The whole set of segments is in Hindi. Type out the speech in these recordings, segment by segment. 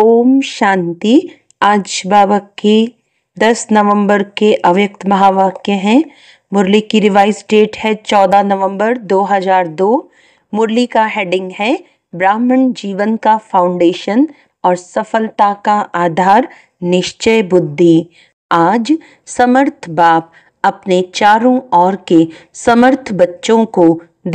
ओम शांति आज बाबा की 10 नवंबर के अव्यक्त महावाक्य हैं मुरली की रिवाइज डेट है 14 नवंबर 2002 मुरली का हेडिंग है ब्राह्मण जीवन का फाउंडेशन और सफलता का आधार निश्चय बुद्धि आज समर्थ बाप अपने चारों ओर के समर्थ बच्चों को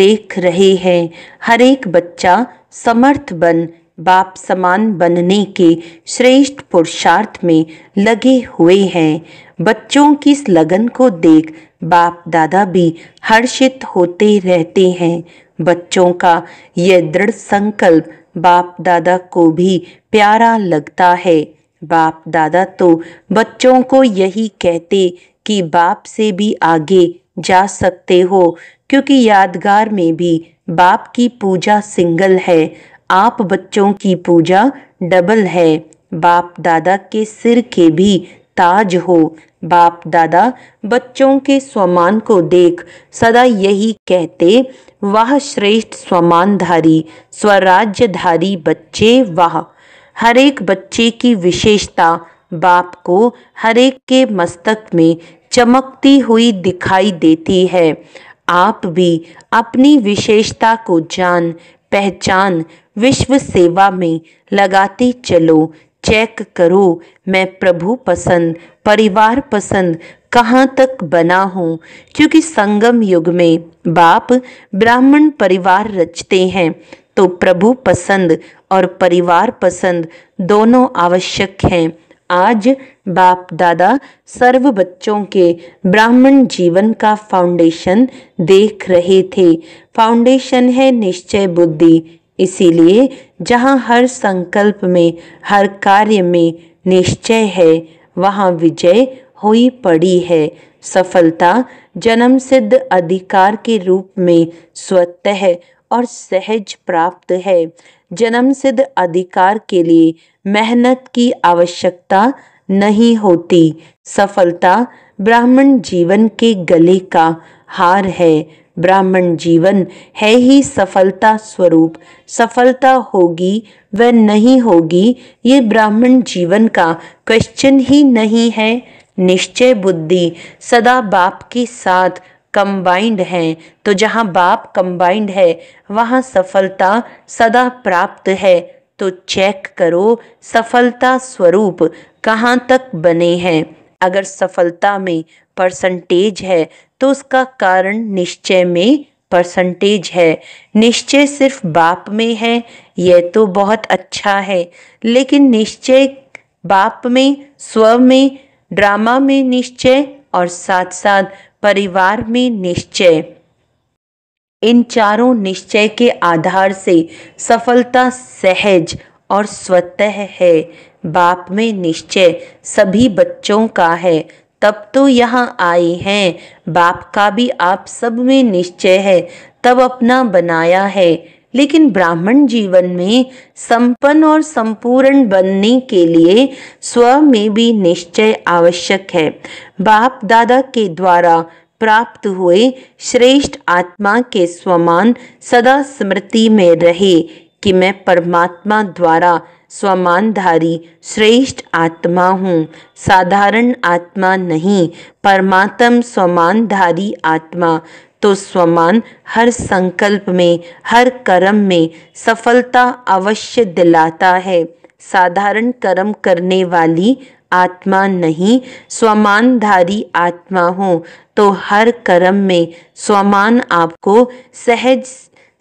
देख रहे हैं हर एक बच्चा समर्थ बन बाप समान बनने के श्रेष्ठ पुरुषार्थ में लगे हुए हैं बच्चों की इस लगन को देख बाप दादा भी हर्षित होते रहते हैं बच्चों का यह दृढ़ संकल्प बाप दादा को भी प्यारा लगता है बाप दादा तो बच्चों को यही कहते कि बाप से भी आगे जा सकते हो क्योंकि यादगार में भी बाप की पूजा सिंगल है आप बच्चों की पूजा डबल है बाप दादा के सिर के भी ताज हो बाप दादा बच्चों के स्वमान को देख सदा यही कहते वह श्रेष्ठ स्वमानधारी स्वराज्यधारी बच्चे वह हर एक बच्चे की विशेषता बाप को हर एक के मस्तक में चमकती हुई दिखाई देती है आप भी अपनी विशेषता को जान पहचान विश्व सेवा में लगाते चलो चेक करो मैं प्रभु पसंद परिवार पसंद कहाँ तक बना हूँ क्योंकि संगम युग में बाप ब्राह्मण परिवार रचते हैं तो प्रभु पसंद और परिवार पसंद दोनों आवश्यक हैं आज बाप दादा सर्व बच्चों के ब्राह्मण जीवन का फाउंडेशन देख रहे थे फाउंडेशन है निश्चय बुद्धि इसीलिए जहाँ हर संकल्प में हर कार्य में निश्चय है वहाँ विजय हुई पड़ी है सफलता जन्म सिद्ध अधिकार के रूप में स्वतः और सहज प्राप्त है जन्म सिद्ध अधिकार के लिए मेहनत की आवश्यकता नहीं होती सफलता ब्राह्मण जीवन के गले का हार है ब्राह्मण जीवन है ही सफलता स्वरूप सफलता होगी व नहीं होगी ये ब्राह्मण जीवन का क्वेश्चन ही नहीं है निश्चय बुद्धि सदा बाप के साथ कंबाइंड हैं तो जहाँ बाप कंबाइंड है वहाँ सफलता सदा प्राप्त है तो चेक करो सफलता स्वरूप कहाँ तक बने हैं अगर सफलता में परसेंटेज है तो उसका कारण निश्चय में परसेंटेज है निश्चय सिर्फ बाप में है यह तो बहुत अच्छा है लेकिन निश्चय बाप में स्व में ड्रामा में निश्चय और साथ साथ परिवार में निश्चय इन चारों निश्चय के आधार से सफलता सहज और स्वतः है बाप में निश्चय सभी बच्चों का है तब तो यहाँ आए हैं बाप का भी आप सब में निश्चय है तब अपना बनाया है लेकिन ब्राह्मण जीवन में संपन्न और संपूर्ण बनने के लिए स्व में भी निश्चय आवश्यक है बाप दादा के द्वारा प्राप्त हुए श्रेष्ठ आत्मा के स्वमान सदा स्मृति में रहे कि मैं परमात्मा द्वारा स्वमानधारी श्रेष्ठ आत्मा हूँ साधारण आत्मा नहीं परमात्म स्वमानधारी आत्मा तो स्वमान हर संकल्प में हर कर्म में सफलता अवश्य दिलाता है साधारण कर्म करने वाली आत्मा नहीं स्वमानधारी आत्मा हो तो हर कर्म में स्वमान आपको सहज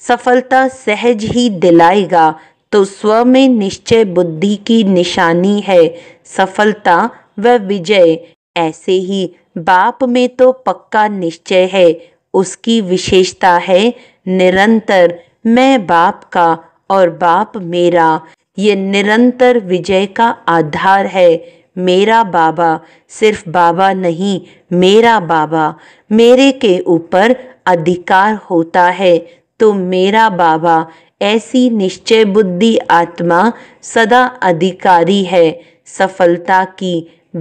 सफलता सहज ही दिलाएगा तो स्व में निश्चय बुद्धि की निशानी है सफलता व विजय ऐसे ही बाप में तो पक्का निश्चय है उसकी विशेषता है निरंतर मैं बाप का और बाप मेरा ये निरंतर विजय का आधार है मेरा बाबा सिर्फ बाबा नहीं मेरा बाबा मेरे के ऊपर अधिकार होता है तो मेरा बाबा ऐसी निश्चय बुद्धि आत्मा सदा अधिकारी है सफलता की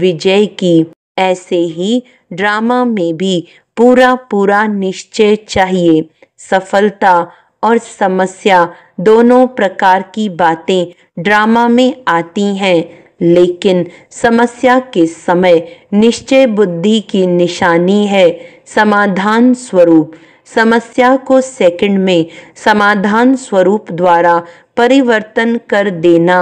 विजय की ऐसे ही ड्रामा में भी पूरा पूरा निश्चय चाहिए सफलता और समस्या दोनों प्रकार की बातें ड्रामा में आती हैं लेकिन समस्या के समय निश्चय बुद्धि की निशानी है समाधान स्वरूप समस्या को सेकंड में समाधान स्वरूप द्वारा परिवर्तन कर देना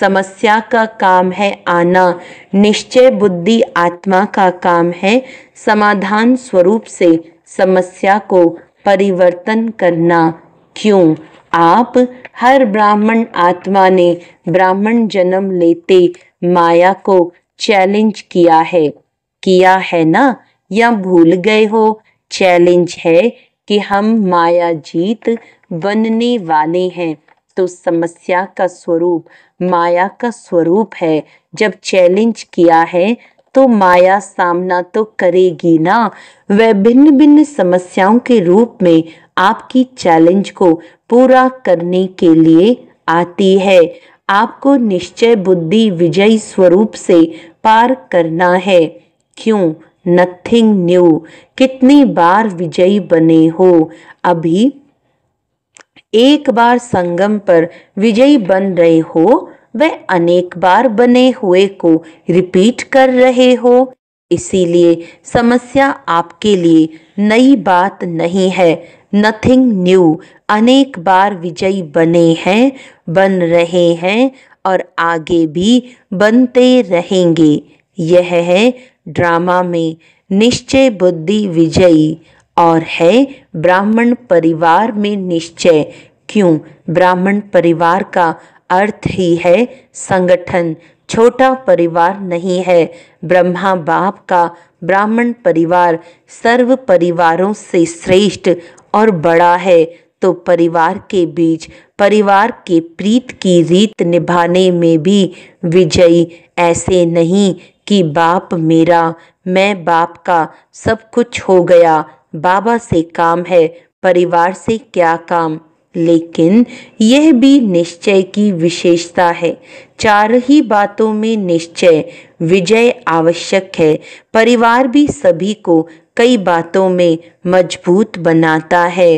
समस्या का काम है आना निश्चय बुद्धि आत्मा का काम है समाधान स्वरूप से समस्या को परिवर्तन करना क्यों आप हर ब्राह्मण आत्मा ने ब्राह्मण जन्म लेते माया को चैलेंज किया है किया है ना या भूल गए हो चैलेंज है कि हम माया जीत बनने वाले हैं तो समस्या का स्वरूप माया का स्वरूप है जब चैलेंज किया है तो माया सामना तो करेगी ना वह भिन्न भिन्न समस्याओं के रूप में आपकी चैलेंज को पूरा करने के लिए आती है आपको निश्चय बुद्धि विजय स्वरूप से पार करना है क्यों नथिंग न्यू कितनी बार विजयी बने हो अभी एक बार संगम पर विजयी बन रहे हो वह अनेक बार बने हुए को रिपीट कर रहे हो इसीलिए समस्या आपके लिए नई बात नहीं है नथिंग न्यू अनेक बार विजयी बने हैं बन रहे हैं और आगे भी बनते रहेंगे यह है ड्रामा में निश्चय बुद्धि विजयी और है ब्राह्मण परिवार में निश्चय क्यों ब्राह्मण परिवार का अर्थ ही है संगठन छोटा परिवार नहीं है ब्रह्मा बाप का ब्राह्मण परिवार सर्व परिवारों से श्रेष्ठ और बड़ा है तो परिवार के बीच परिवार के प्रीत की रीत निभाने में भी विजयी ऐसे नहीं कि बाप मेरा मैं बाप का सब कुछ हो गया बाबा से काम है परिवार से क्या काम लेकिन यह भी निश्चय की विशेषता है चार ही बातों में निश्चय विजय आवश्यक है परिवार भी सभी को कई बातों में मजबूत बनाता है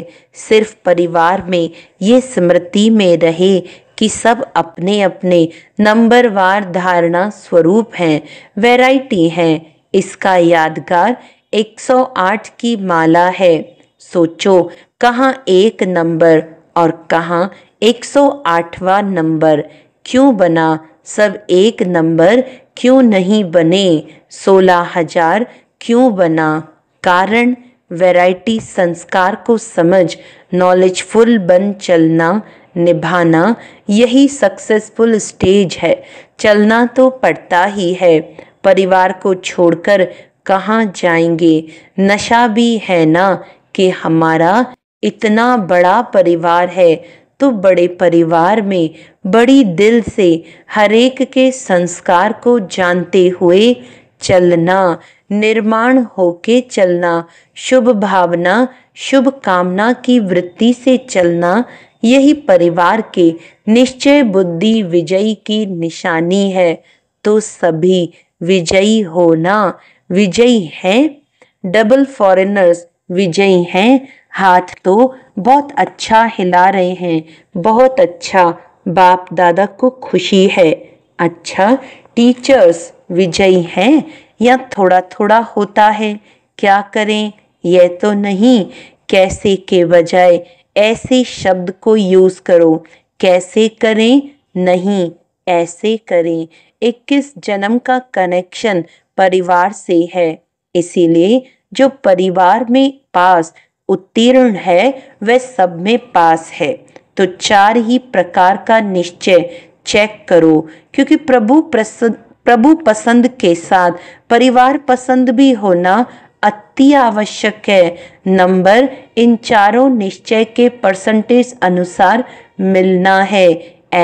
सिर्फ परिवार में ये स्मृति में रहे कि सब अपने अपने नंबरवार धारणा स्वरूप हैं वैरायटी हैं इसका यादगार 108 की माला है सोचो कहाँ एक नंबर और कहाँ 108वां नंबर क्यों बना सब एक नंबर क्यों नहीं बने सोलह हजार क्यों बना कारण वैरायटी संस्कार को समझ नॉलेजफुल बन चलना निभाना यही सक्सेसफुल स्टेज है चलना तो पड़ता ही है परिवार को छोड़कर कहाँ जाएंगे नशा भी है ना कि हमारा इतना बड़ा परिवार है तो बड़े परिवार में बड़ी दिल से हरेक के संस्कार को जानते हुए चलना निर्माण होके चलना शुभ भावना शुभ कामना की वृत्ति से चलना यही परिवार के निश्चय बुद्धि विजयी की निशानी है तो सभी विजयी होना विजयी हैं डबल फॉरेनर्स विजयी हैं हाथ तो बहुत अच्छा हिला रहे हैं बहुत अच्छा बाप दादा को खुशी है अच्छा टीचर्स विजयी हैं या थोड़ा थोड़ा होता है क्या करें यह तो नहीं कैसे के बजाय ऐसे शब्द को यूज़ करो कैसे करें नहीं ऐसे करें इक्कीस जन्म का कनेक्शन परिवार से है इसीलिए जो परिवार में पास उत्तीर्ण है वह सब में पास है तो चार ही प्रकार का निश्चय चेक करो क्योंकि प्रभु प्रसन्न प्रभु पसंद के साथ परिवार पसंद भी होना अति आवश्यक है नंबर इन चारों निश्चय के परसेंटेज अनुसार मिलना है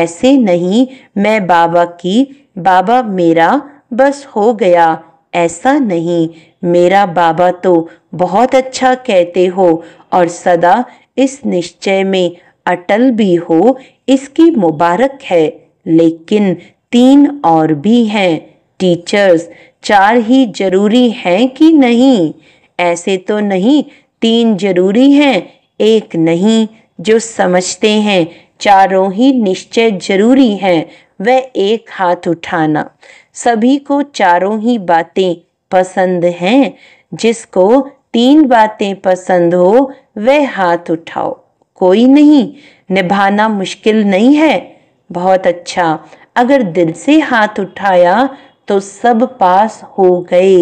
ऐसे नहीं मैं बाबा की बाबा मेरा बस हो गया ऐसा नहीं मेरा बाबा तो बहुत अच्छा कहते हो और सदा इस निश्चय में अटल भी हो इसकी मुबारक है लेकिन तीन और भी हैं टीचर्स चार ही जरूरी हैं कि नहीं ऐसे तो नहीं तीन जरूरी हैं एक नहीं जो समझते हैं चारों ही निश्चय जरूरी हैं वह एक हाथ उठाना सभी को चारों ही बातें पसंद हैं जिसको तीन बातें पसंद हो वह हाथ उठाओ कोई नहीं निभाना मुश्किल नहीं है बहुत अच्छा अगर दिल से हाथ उठाया तो सब पास हो गए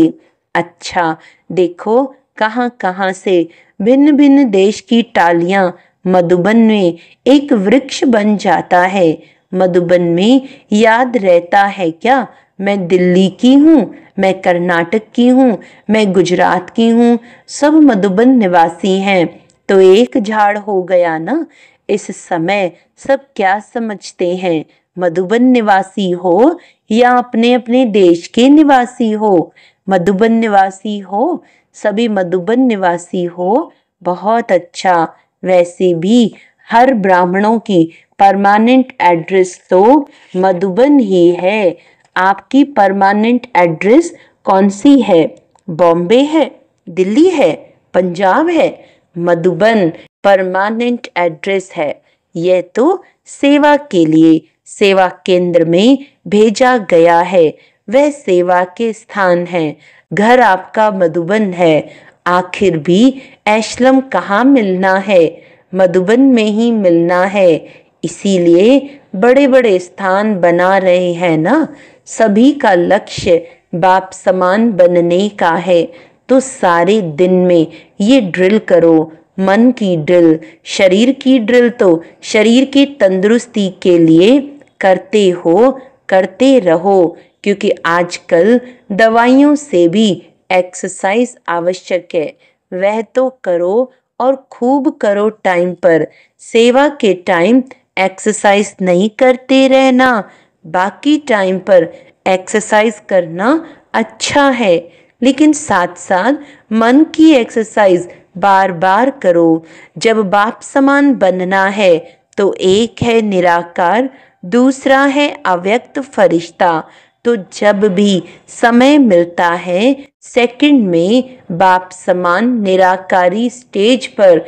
अच्छा देखो कहां कहां से भिन्न भिन्न देश की टालियां मधुबन में एक वृक्ष बन जाता है मधुबन में याद रहता है क्या मैं दिल्ली की हूँ मैं कर्नाटक की हूँ मैं गुजरात की हूँ सब मधुबन निवासी हैं तो एक झाड़ हो गया ना इस समय सब क्या समझते हैं मधुबन निवासी हो या अपने अपने देश के निवासी हो मधुबन निवासी हो सभी मधुबन निवासी हो बहुत अच्छा वैसे भी हर ब्राह्मणों की परमानेंट एड्रेस तो मधुबन ही है आपकी परमानेंट एड्रेस कौन सी है बॉम्बे है दिल्ली है पंजाब है मधुबन परमानेंट एड्रेस है यह तो सेवा के लिए सेवा केंद्र में भेजा गया है वह सेवा के स्थान है घर आपका मधुबन है आखिर भी ऐश्लम कहाँ मिलना है मधुबन में ही मिलना है इसीलिए बड़े बड़े स्थान बना रहे हैं ना सभी का लक्ष्य बाप समान बनने का है तो सारे दिन में ये ड्रिल करो मन की ड्रिल शरीर की ड्रिल तो शरीर की तंदुरुस्ती के लिए करते हो करते रहो क्योंकि आजकल दवाइयों से भी एक्सरसाइज आवश्यक है वह तो करो और खूब करो टाइम पर सेवा के टाइम एक्सरसाइज नहीं करते रहना बाकी टाइम पर एक्सरसाइज करना अच्छा है लेकिन साथ साथ मन की एक्सरसाइज बार बार करो जब बाप समान बनना है तो एक है निराकार दूसरा है अव्यक्त फरिश्ता तो जब भी समय मिलता है सेकंड में बाप समान निराकारी स्टेज पर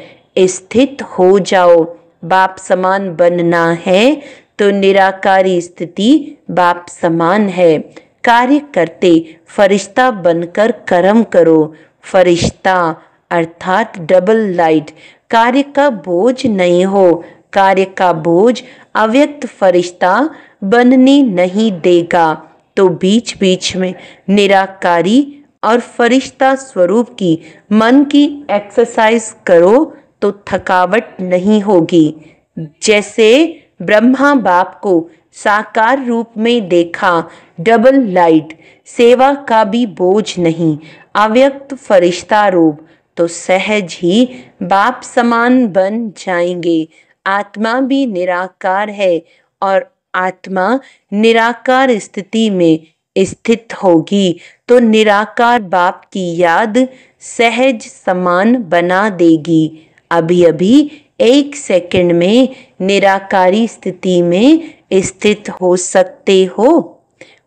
स्थित हो जाओ बाप समान बनना है तो निराकारी स्थिति बाप समान है कार्य करते फरिश्ता बनकर कर्म करो फरिश्ता अर्थात डबल लाइट कार्य का बोझ नहीं हो कार्य का बोझ अव्यक्त फरिश्ता बनने नहीं देगा तो बीच बीच में निराकारी और फरिश्ता स्वरूप की मन की एक्सरसाइज करो तो थकावट नहीं होगी जैसे ब्रह्मा बाप को साकार रूप में देखा डबल लाइट सेवा का भी बोझ नहीं अव्यक्त फरिश्ता रूप तो सहज ही बाप समान बन जाएंगे आत्मा भी निराकार है और आत्मा निराकार स्थिति में स्थित होगी तो निराकार बाप की याद सहज समान बना देगी अभी अभी एक सेकंड में निराकारी स्थिति में स्थित हो सकते हो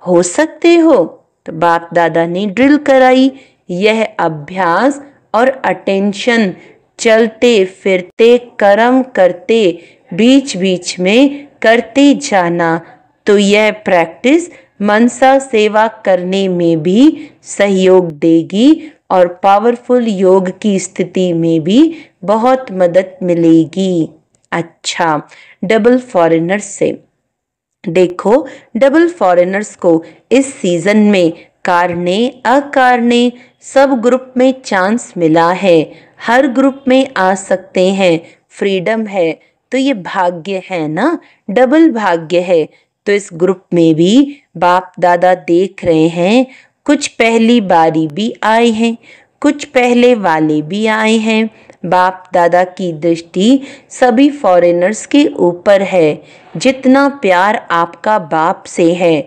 हो सकते हो तो बाप दादा ने ड्रिल कराई यह अभ्यास और अटेंशन चलते फिरते कर्म करते बीच बीच में करते जाना तो यह प्रैक्टिस मनसा सेवा करने में भी सहयोग देगी और पावरफुल योग की स्थिति में भी बहुत मदद मिलेगी अच्छा डबल फॉरेनर्स से देखो डबल फॉरेनर्स को इस सीजन में कारने अकारने सब ग्रुप में चांस मिला है हर ग्रुप में आ सकते हैं फ्रीडम है तो ये भाग्य है ना डबल भाग्य है तो इस ग्रुप में भी बाप दादा देख रहे हैं कुछ पहली बारी भी आए हैं कुछ पहले वाले भी आए हैं बाप दादा की दृष्टि सभी फॉरेनर्स के ऊपर है जितना प्यार आपका बाप से है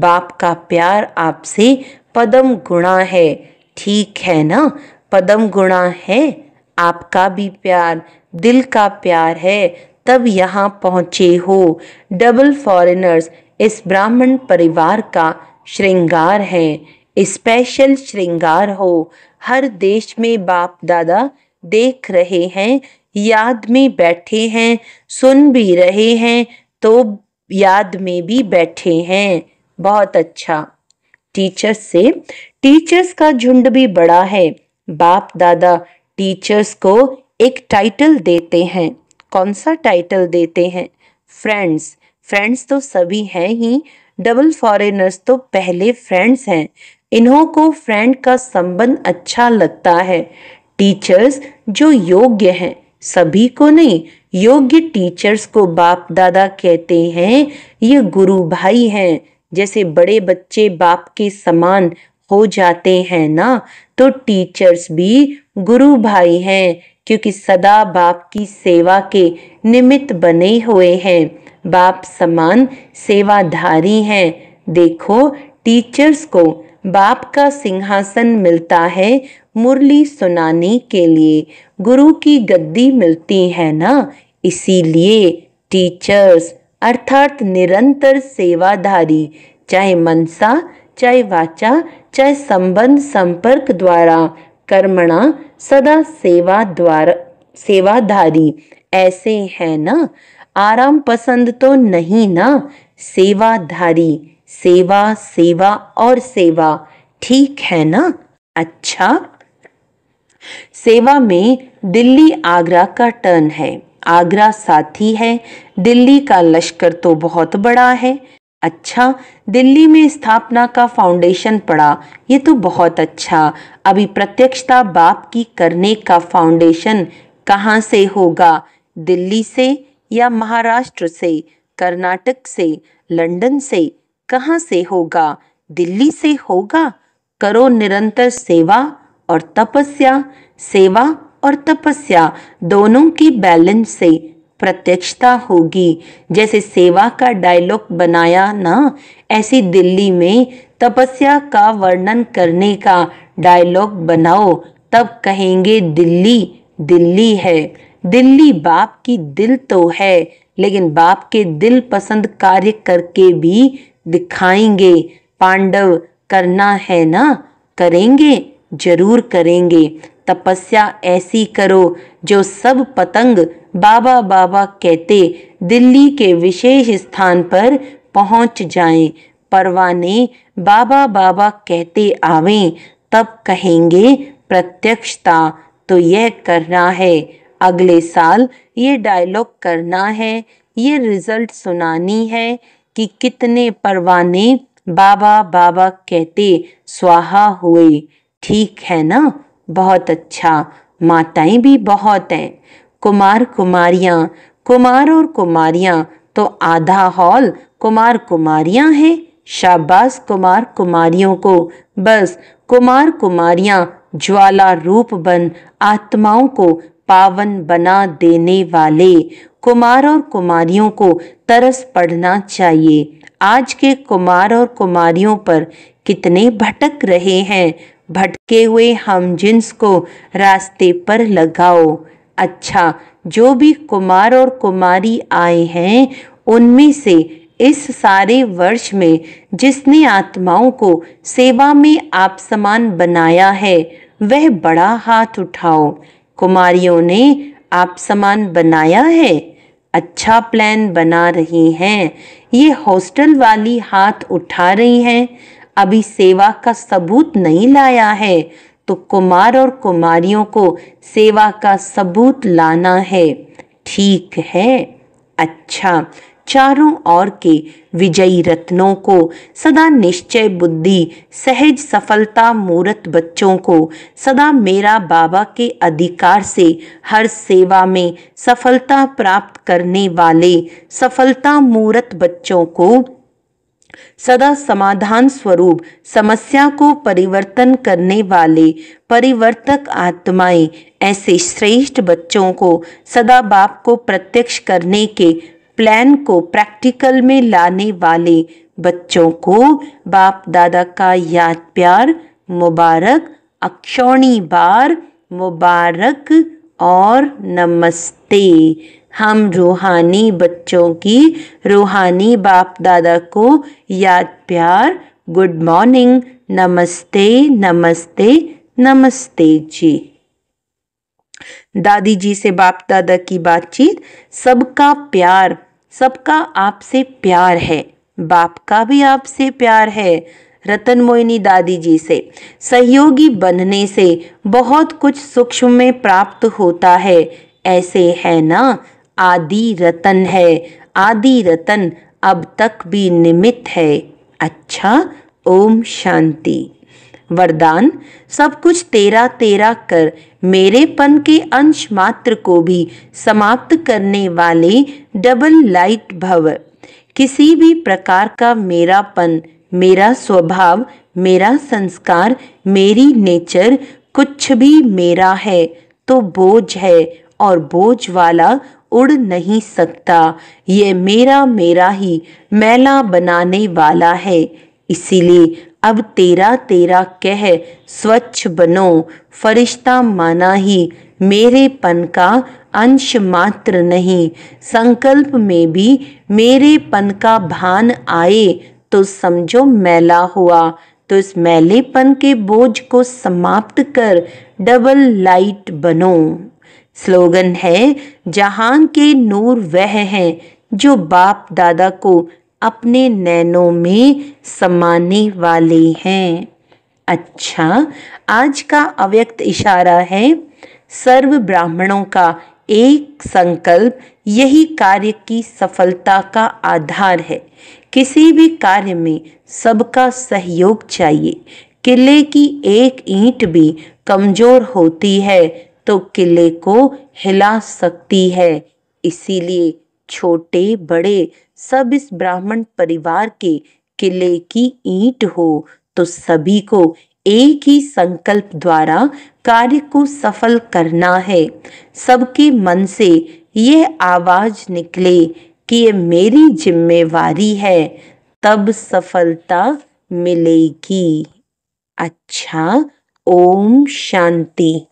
बाप का प्यार आपसे पदम गुणा है ठीक है ना पदम गुणा है आपका भी प्यार दिल का प्यार है तब यहाँ पहुँचे हो डबल फॉरेनर्स इस ब्राह्मण परिवार का श्रृंगार है स्पेशल श्रृंगार हो हर देश में बाप दादा देख रहे हैं याद में बैठे हैं सुन भी रहे हैं तो याद में भी बैठे हैं बहुत अच्छा टीचर्स से टीचर्स का झुंड भी बड़ा है बाप दादा टीचर्स को एक टाइटल देते हैं कौन सा टाइटल देते हैं फ्रेंड्स फ्रेंड्स तो सभी हैं ही डबल फॉरेनर्स तो पहले फ्रेंड्स हैं इन्हों को फ्रेंड का संबंध अच्छा लगता है टीचर्स जो योग्य हैं सभी को नहीं योग्य टीचर्स को बाप दादा कहते हैं ये गुरु भाई हैं जैसे बड़े बच्चे बाप के समान हो जाते हैं ना तो टीचर्स भी गुरु भाई हैं क्योंकि सदा बाप की सेवा के निमित्त बने हुए हैं बाप समान सेवाधारी हैं देखो टीचर्स को बाप का सिंहासन मिलता है मुरली सुनाने के लिए गुरु की गद्दी मिलती है ना इसीलिए टीचर्स अर्थात निरंतर सेवाधारी चाहे मनसा चाहे वाचा चाहे संबंध संपर्क द्वारा कर्मणा सदा सेवा द्वारा सेवाधारी ऐसे है ना आराम पसंद तो नहीं ना सेवाधारी सेवा सेवा और सेवा ठीक है ना अच्छा सेवा में दिल्ली आगरा का टर्न है आगरा साथी है दिल्ली का लश्कर तो बहुत बड़ा है अच्छा दिल्ली में स्थापना का फाउंडेशन पड़ा ये तो बहुत अच्छा अभी प्रत्यक्षता बाप की करने का फाउंडेशन कहाँ से होगा दिल्ली से या महाराष्ट्र से कर्नाटक से लंदन से कहाँ से होगा दिल्ली से होगा करो निरंतर सेवा और तपस्या सेवा और तपस्या दोनों की बैलेंस से प्रत्यक्षता होगी जैसे सेवा का डायलॉग बनाया ना ऐसी दिल्ली में तपस्या का वर्णन करने का डायलॉग बनाओ तब कहेंगे दिल्ली दिल्ली है दिल्ली बाप की दिल तो है लेकिन बाप के दिल पसंद कार्य करके भी दिखाएंगे पांडव करना है ना करेंगे जरूर करेंगे तपस्या ऐसी करो जो सब पतंग बाबा बाबा कहते दिल्ली के विशेष स्थान पर पहुंच जाएं परवाने बाबा बाबा कहते आवें तब कहेंगे प्रत्यक्षता तो यह करना है अगले साल ये डायलॉग करना है ये रिजल्ट सुनानी है कि कितने परवाने बाबा बाबा कहते स्वाहा हुए ठीक है ना बहुत अच्छा माताएं भी बहुत हैं कुमार कुमारियाँ कुमार और कुमारियां तो आधा हॉल कुमार कुमारियाँ हैं शाबाश कुमार कुमारियों को बस कुमार कुमारियां ज्वाला रूप बन आत्माओं को पावन बना देने वाले कुमार और कुमारियों को तरस पढ़ना चाहिए आज के कुमार और कुमारियों पर कितने भटक रहे हैं भटके हुए हम जिन्स को रास्ते पर लगाओ अच्छा जो भी कुमार और कुमारी आए हैं उनमें से इस सारे वर्ष में जिसने आत्माओं को सेवा में आप समान बनाया है वह बड़ा हाथ उठाओ कुमारियों ने आप समान बनाया है अच्छा प्लान बना रही हैं ये हॉस्टल वाली हाथ उठा रही हैं अभी सेवा का सबूत नहीं लाया है तो कुमार और कुमारियों को सेवा का सबूत लाना है ठीक है अच्छा चारों ओर के विजयी रत्नों को सदा निश्चय बुद्धि सहज सफलता मूर्त बच्चों को सदा मेरा बाबा के अधिकार से हर सेवा में सफलता प्राप्त करने वाले सफलता मूर्त बच्चों को सदा समाधान स्वरूप समस्या को परिवर्तन करने वाले परिवर्तक आत्माएं ऐसे श्रेष्ठ बच्चों को सदा बाप को प्रत्यक्ष करने के प्लान को प्रैक्टिकल में लाने वाले बच्चों को बाप दादा का याद प्यार मुबारक अक्षौणी बार मुबारक और नमस्ते हम रूहानी बच्चों की रूहानी बाप दादा को याद प्यार गुड मॉर्निंग नमस्ते नमस्ते नमस्ते जी दादी जी से बाप दादा की बातचीत सबका प्यार सबका आपसे प्यार है बाप का भी आपसे प्यार है रतन मोहिनी दादी जी से सहयोगी बनने से बहुत कुछ सूक्ष्म में प्राप्त होता है ऐसे है ना आदि रतन है आदि रतन अब तक भी निमित है अच्छा ओम शांति वरदान सब कुछ तेरा तेरा कर मेरे पन के अंश मात्र को भी समाप्त करने वाले डबल लाइट भव किसी भी प्रकार का मेरापन मेरा स्वभाव मेरा संस्कार मेरी नेचर कुछ भी मेरा है तो बोझ है और बोझ वाला उड़ नहीं सकता ये मेरा मेरा ही मैला बनाने वाला है इसीलिए अब तेरा तेरा कह स्वच्छ बनो फरिश्ता माना ही मेरे पन का अंश मात्र नहीं संकल्प में भी मेरे पन का भान आए तो समझो मैला हुआ तो इस मैलेपन के बोझ को समाप्त कर डबल लाइट बनो स्लोगन है जहां के नूर वह हैं जो बाप दादा को अपने नैनों में समाने वाले हैं अच्छा आज का अव्यक्त इशारा है सर्व ब्राह्मणों का एक संकल्प यही कार्य की सफलता का आधार है किसी भी कार्य में सबका सहयोग चाहिए किले की एक ईंट भी कमजोर होती है तो किले को हिला सकती है इसीलिए छोटे बड़े सब इस ब्राह्मण परिवार के किले की ईंट हो तो सभी को एक ही संकल्प द्वारा कार्य को सफल करना है सबके मन से यह आवाज निकले कि ये मेरी जिम्मेवारी है तब सफलता मिलेगी अच्छा ओम शांति